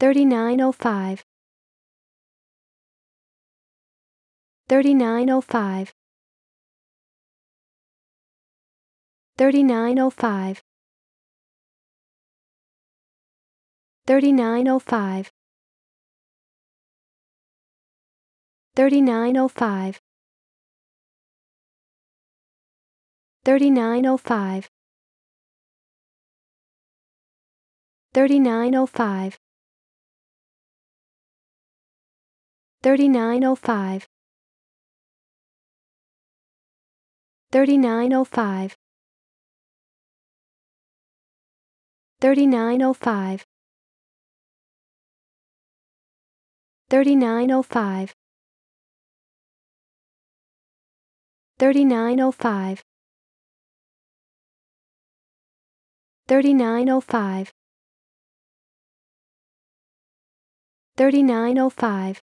3905 3905 3905 3905 3905 3905 3905 3905 3905 3905 3905 3905 3905 3905